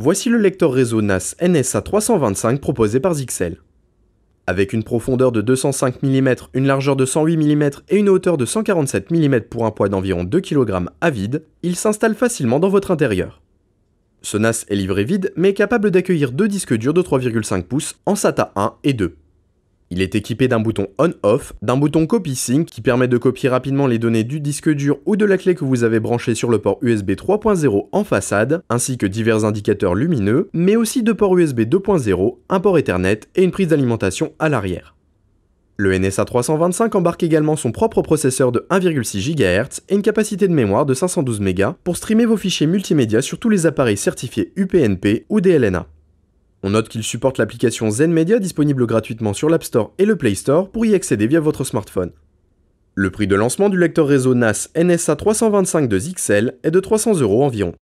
Voici le lecteur réseau NAS NSA 325 proposé par Zixel. Avec une profondeur de 205 mm, une largeur de 108 mm et une hauteur de 147 mm pour un poids d'environ 2 kg à vide, il s'installe facilement dans votre intérieur. Ce NAS est livré vide mais est capable d'accueillir deux disques durs de 3,5 pouces en SATA 1 et 2. Il est équipé d'un bouton on-off, d'un bouton copy sync qui permet de copier rapidement les données du disque dur ou de la clé que vous avez branchée sur le port USB 3.0 en façade, ainsi que divers indicateurs lumineux, mais aussi deux ports USB 2.0, un port Ethernet et une prise d'alimentation à l'arrière. Le NSA 325 embarque également son propre processeur de 1,6 GHz et une capacité de mémoire de 512 MB pour streamer vos fichiers multimédia sur tous les appareils certifiés UPnP ou DLNA. On note qu'il supporte l'application Media disponible gratuitement sur l'App Store et le Play Store pour y accéder via votre smartphone. Le prix de lancement du lecteur réseau NAS NSA 325 de XL est de 300 euros environ.